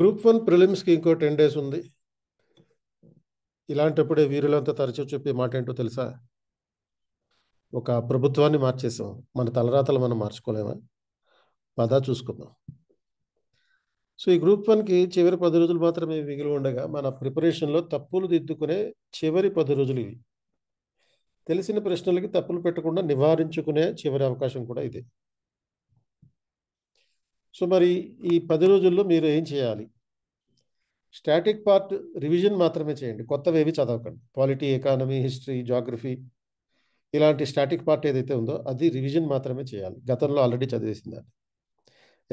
group one ప్రిలిమ్స్కి ఇంకో ten days ఉంది ఇలాంటప్పుడే వీరులంతా తరచూ చెప్పే మాట ఏంటో తెలుసా ఒక ప్రభుత్వాన్ని మార్చేసాం మన తలరాతలు మనం మార్చుకోలేమా పదా చూసుకుందాం సో ఈ గ్రూప్ వన్కి చివరి పది రోజులు మాత్రమే మిగిలి ఉండగా మన ప్రిపరేషన్లో తప్పులు దిద్దుకునే చివరి పది రోజులు ఇవి తెలిసిన ప్రశ్నలకి తప్పులు పెట్టకుండా నివారించుకునే చివరి అవకాశం కూడా ఇదే సో మరి ఈ పది రోజుల్లో మీరు ఏం చేయాలి స్టాటిక్ పార్ట్ రివిజన్ మాత్రమే చేయండి కొత్తవి ఏవి చదవకండి పాలిటీ ఎకానమీ హిస్టరీ జాగ్రఫీ ఇలాంటి స్టాటిక్ పార్ట్ ఏదైతే ఉందో అది రివిజన్ మాత్రమే చేయాలి గతంలో ఆల్రెడీ చదివేసిన దాన్ని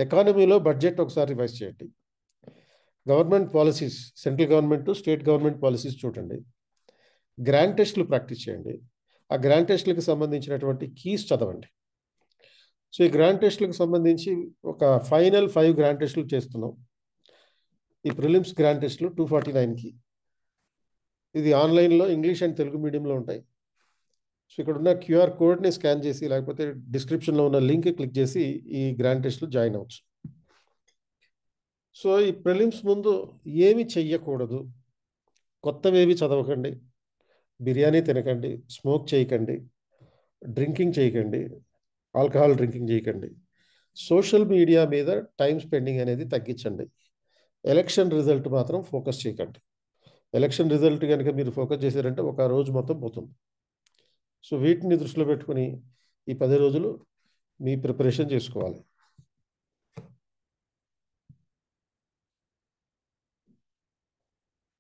ఎకానమీలో బడ్జెట్ ఒకసారి రివైజ్ చేయండి government policies central government state government policies చూడండి గ్రాండ్ టెస్ట్లు ప్రాక్టీస్ చేయండి ఆ గ్రాండ్ టెస్ట్లకు సంబంధించినటువంటి కీస్ చదవండి సో ఈ గ్రాండ్ టెస్ట్లకు సంబంధించి ఒక ఫైనల్ ఫైవ్ గ్రాండ్ టెస్ట్లు చేస్తున్నాం ఈ ప్రిలిమ్స్ గ్రాండ్ టెస్ట్లు టూ ఫార్టీ నైన్కి ఇది ఆన్లైన్లో ఇంగ్లీష్ అండ్ తెలుగు మీడియంలో ఉంటాయి సో ఇక్కడ ఉన్న క్యూఆర్ కోడ్ని స్కాన్ చేసి లేకపోతే డిస్క్రిప్షన్లో ఉన్న లింక్ క్లిక్ చేసి ఈ గ్రాండ్ టెస్ట్లు జాయిన్ అవచ్చు సో ఈ ప్రిలిమ్స్ ముందు ఏమి చెయ్యకూడదు కొత్తవేవి చదవకండి బిర్యానీ తినకండి స్మోక్ చేయకండి డ్రింకింగ్ చేయకండి ఆల్కహాల్ డ్రింకింగ్ చేయకండి సోషల్ మీడియా మీద టైం స్పెండింగ్ అనేది తగ్గించండి ఎలక్షన్ రిజల్ట్ మాత్రం ఫోకస్ చేయకండి ఎలక్షన్ రిజల్ట్ కనుక మీరు ఫోకస్ చేశారంటే ఒక రోజు మొత్తం పోతుంది సో వీటిని దృష్టిలో పెట్టుకుని ఈ పది రోజులు మీ ప్రిపరేషన్ చేసుకోవాలి